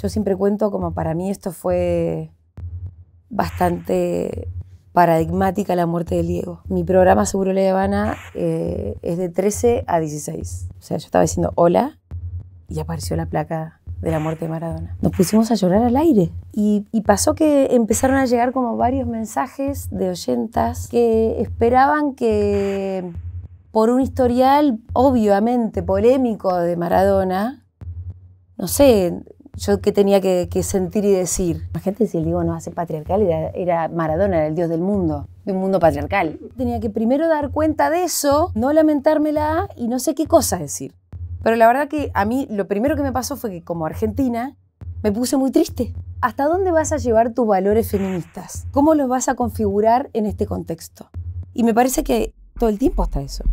Yo siempre cuento como para mí esto fue bastante paradigmática la muerte de Diego. Mi programa Seguro La Habana eh, es de 13 a 16. O sea, yo estaba diciendo hola y apareció la placa de la muerte de Maradona. Nos pusimos a llorar al aire. y, pasó que empezaron a llegar como varios mensajes de oyentas que esperaban que por un historial obviamente polémico de Maradona, no sé, yo qué tenía que, sentir y decir. La gente si el digo no hace patriarcal era, era, Maradona, era el dios del mundo, de un mundo patriarcal. Tenía que primero dar cuenta de eso, no lamentármela y no sé qué cosa decir. Pero la verdad que a mí lo primero que me pasó fue que como argentina me puse muy triste. ¿Hasta dónde vas a llevar tus valores feministas? ¿Cómo los vas a configurar en este contexto? Y me parece que todo el tiempo está eso.